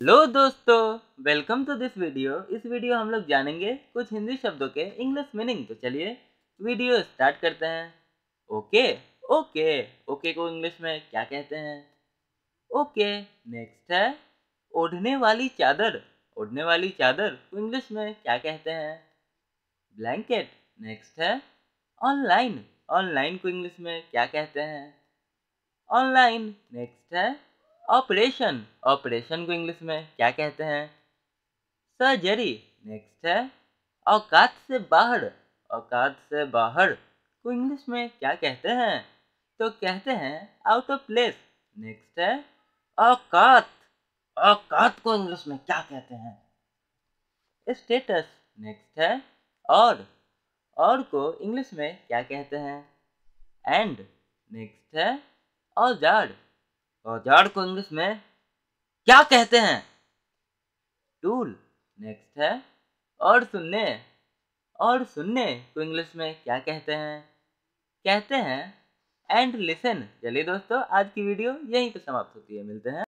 लो दोस्तों welcome to this video इस video हम लोग जानेंगे कुछ हिंदी शब्दों के इंग्लिश मीनिंग तो चलिए वीडियो स्टार्ट करते हैं ओके ओके ओके को इंग्लिश में क्या कहते हैं ओके नेक्स्ट है ओढ़ने वाली चादर ओढ़ने वाली चादर को इंग्लिश में क्या कहते हैं ब्लैंकेट नेक्स्ट है ऑनलाइन ऑनलाइन को इंग्लिश में क्या कहते हैं ऑनलाइन नेक्स्ट है ऑपरेशन ऑपरेशन को इंग्लिश में क्या कहते हैं सर्जरी नेक्स्ट है औकात से बाहर औकात से बाहर को इंग्लिश में क्या कहते हैं तो कहते हैं आउट ऑफ प्लेस नेक्स्ट है औकात औकात को इंग्लिश में क्या कहते हैं स्टेटस नेक्स्ट है और और को इंग्लिश में क्या कहते हैं एंड नेक्स्ट है औजार औजाड़ तो को इंग्लिश में क्या कहते हैं टूल नेक्स्ट है और सुनने और सुनने को इंग्लिश में क्या कहते हैं कहते हैं एंड लिसन चलिए दोस्तों आज की वीडियो यहीं पर समाप्त होती है मिलते हैं